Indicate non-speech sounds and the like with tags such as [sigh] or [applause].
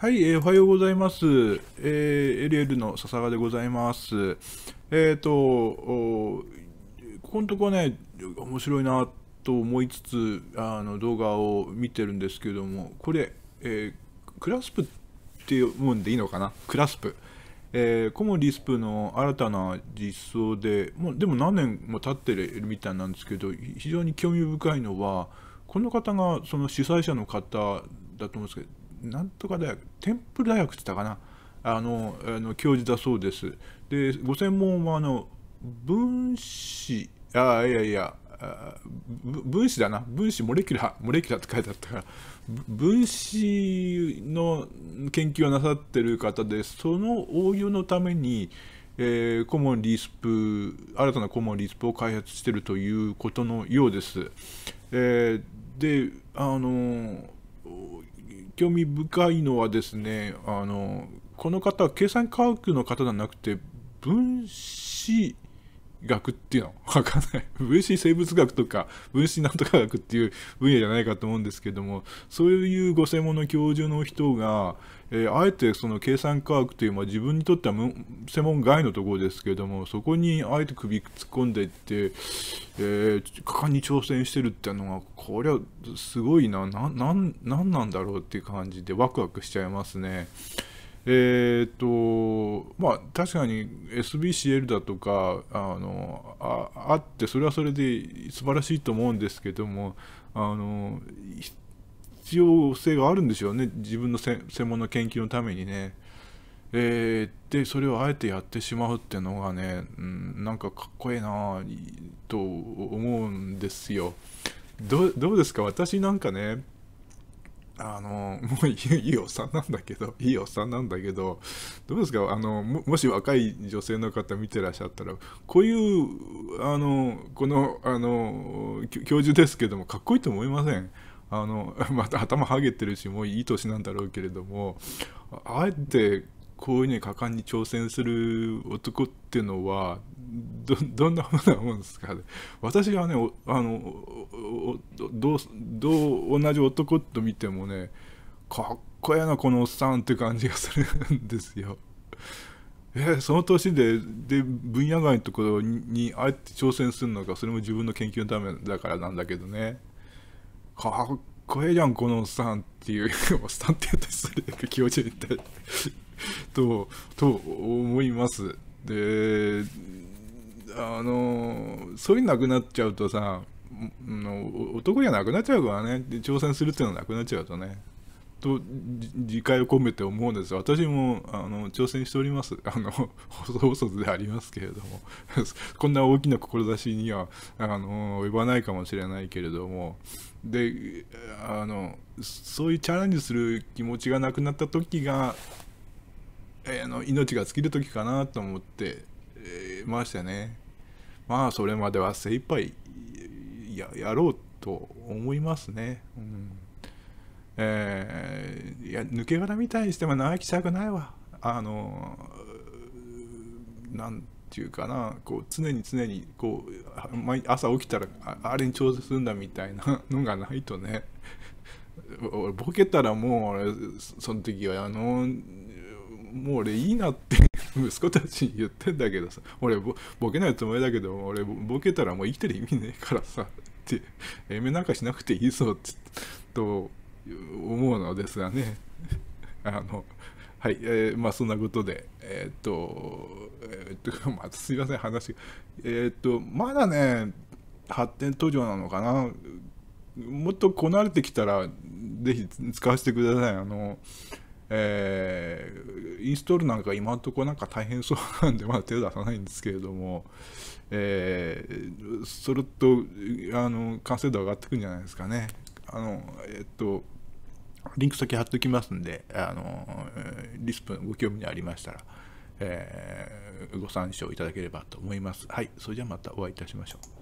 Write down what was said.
はい、えー、おはようございます。えー、LL の笹川でございます。えっ、ー、と、ここのとこね、面白いなと思いつつ、あの動画を見てるんですけども、これ、えー、クラスプっていうもんでいいのかなクラスプ。えー、コモリスプの新たな実装で、もうでも何年も経ってるみたいなんですけど、非常に興味深いのは、この方がその主催者の方だと思うんですけど、なんとか大学、ンプ大学って言ったかな、あの、あの教授だそうです。で、ご専門は、あの、分子、あ、いやいや、分子だな分子モレキュラーモレキュラーって書いてあったから分子の研究をなさってる方でその応用のために、えー、コモンリスプ新たなコモンリスプを開発してるということのようです。えー、であの興味深いのはですねあのこの方は計算科学の方ではなくて分子学っていうのわかんない。[laughs] 分子生物学とか分子なんとか学っていう分野じゃないかと思うんですけども、そういうご専門の教授の人が、えー、あえてその計算科学という、まあ、自分にとっては専門外のところですけども、そこにあえて首突っ込んでいって、えー、果敢に挑戦してるっていうのが、これはすごいな、な、なん、なんなんだろうっていう感じでワクワクしちゃいますね。えっ、と、まあ、確かに SBCL だとか、あの、ああって、それはそれで素晴らしいと思うんですけども、あの、必要性があるんでしょうね。自分の専門の研究のためにね。えー、で、それをあえてやってしまうっていうのがね、うん、なんかかっこいいなと思うんですよ。どうですか私なんかね、あのもういいおっさんなんだけど [laughs] いいおっさんなんだけどどうですかあのもし若い女性の方見てらっしゃったらこういうあのこのあの教授ですけどもかっこいいと思いませんあの [laughs] また頭はげてるしもういい年なんだろうけれどもあえてこういうね果敢に挑戦する男っていうのはど [laughs] どんなふうなもんですか、ね、私はねあのどうどう同じ男と見てもねかっこええなこのおっさんって感じがするんですよ。[laughs] えー、その年でで分野外のところにあえて挑戦するのかそれも自分の研究のためだからなんだけどねかっこええじゃんこのおっさんっていう [laughs] おっさんって言ったりする気持ちでとと思います。であのそういうのなくなっちゃうとさの男じゃなくなっちゃうからね挑戦するっていうのはなくなっちゃうとねと次回を込めて思うんです私もあの挑戦しておりますあの細々でありますけれども [laughs] こんな大きな志にはあの及ばないかもしれないけれどもであのそういうチャレンジする気持ちがなくなった時が、えー、の命が尽きる時かなと思って、えー、ましたね。まあそれまでは精一杯ややろうと思いますね。うんえー、いや抜け殻みたいにしても長生きしたくないわ。あのなんていうかなこう常に常にこう毎朝起きたらあれに調整するんだみたいな [laughs] のがないとね [laughs] ボケたらもうその時はあのもう俺いいなって息子たちに言ってんだけどさ俺ボケないつもりだけど俺ボケたらもう生きてる意味ねえからさってえめなんかしなくていいぞってと思うのですがねあのはい、えー、まあそんなことで、えー、っと、えー、っと、[laughs] まあ、すいません、話、えー、っと、まだね、発展途上なのかな、もっとこなれてきたら、ぜひ使わせてください。あの、えー、インストールなんか今んとこなんか大変そうなんでまだ手を出さないんですけれども、えー、それとあの完成度上がってくんじゃないですかねあのえっとリンク先貼っておきますんであのリスプのご興味ありましたら、えー、ご参照いただければと思いますはいそれじゃあまたお会いいたしましょう